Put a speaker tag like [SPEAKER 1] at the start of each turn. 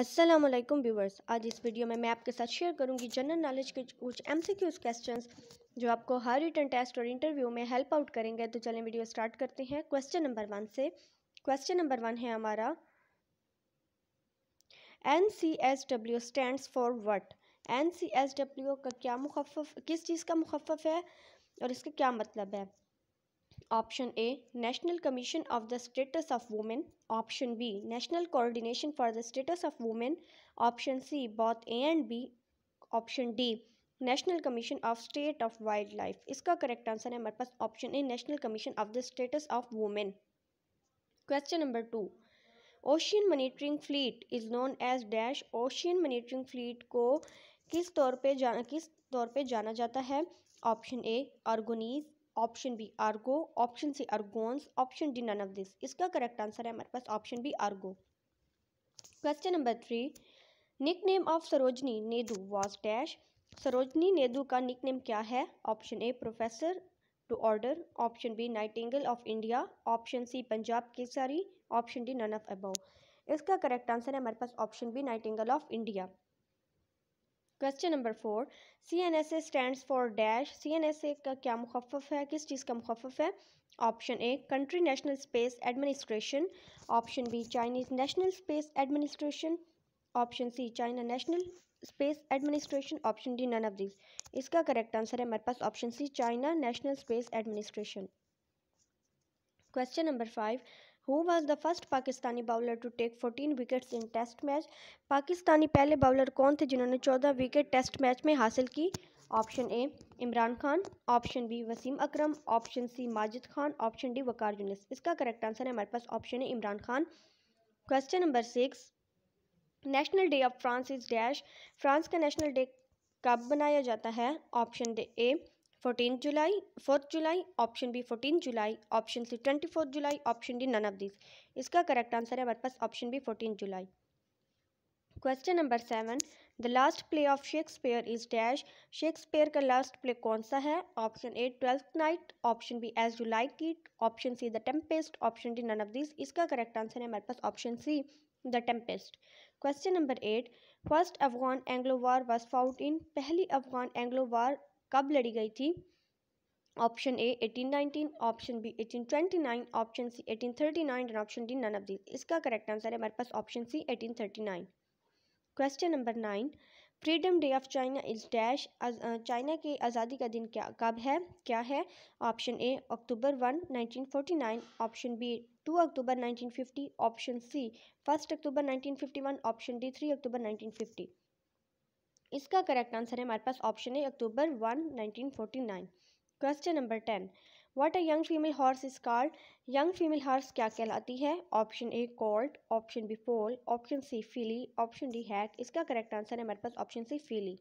[SPEAKER 1] अस्सलाम वालेकुम व्यूवर्स आज इस वीडियो में मैं आपके साथ शेयर करूंगी जनरल नॉलेज के कुछ एम सी क्यूज़ क्वेश्चंस जो आपको हर रिटर्न टेस्ट और इंटरव्यू में हेल्प आउट करेंगे तो चलें वीडियो स्टार्ट करते हैं क्वेश्चन नंबर वन से क्वेश्चन नंबर वन है हमारा N C S W stand for what N C S W का क्या मुखफ किस चीज़ का मुखफ है और इसका क्या मतलब है option A national commission of the status of women option B national coordination for the status of women option C both A and B option D national commission of state of wild life इसका correct answer है हमारे पास option A national commission of the status of women question number two ocean monitoring fleet is known as dash ocean monitoring fleet को किस तौर पे जाना किस तौर पे जाना जाता है option A Argonese option B Argo option C Argons option D none of this इसका करेक्ट आंसर है हमारे पास option B Argo question number three nick name of Sarojini Naidu was dash Sarojini Naidu का निक नेम क्या है option A professor to order option B nightingale of India option C Punjab Kesari option D none of above इसका correct answer है हमारे पास option B nightingale of India question number four C N S A stand for dash C N S A का क्या मुखफ़ है किस चीज़ का मुखफ़ है option A country national space administration option B Chinese national space administration option C China national space administration option D none of these इसका करेक्ट आंसर है मेरे पास option C China national space administration question number five who was the first Pakistani bowler to take 14 wicket in test match Pakistani पहले bowler कौन थे जिन्होंने 14 wicket test match में हासिल की option A Imran Khan option B Wasim Akram option C Majid Khan option D Waqar Younis इसका correct answer है हमारे पास ऑप्शन है Imran Khan question number six national day of France is dash France का नेशनल डे कब मनाया जाता है option A fourteen July fourth July option B fourteen July option C twenty fourth July option D none of this इसका correct answer है हमारे पास option B fourteen July question number seven the last play of Shakespeare is dash Shakespeare का last play कौन सा है option A twelfth night option B as you like it option C the tempest option D none of this इसका correct answer है हमारे पास option C the tempest question number eight first Afghan Anglo war was fought in पहली Afghan Anglo war कब लड़ी गई थी option A 1819 option B 1829 option C 1839 and option D none of these इसका करेक्ट आंसर है हमारे पास option C 1839 question number nine freedom day of China is dash China के आज़ादी का दिन क्या कब है क्या है option A October one 1949, option B two October 1950, option C first October 1951, option D three October nineteen इसका करेक्ट आंसर है हमारे पास ऑप्शन है October one nineteen forty nine question number ten what a young female horse is called young female horse क्या कहलाती है option A called option B foal option C filly option D hat इसका correct answer है हमारे पास option C फीली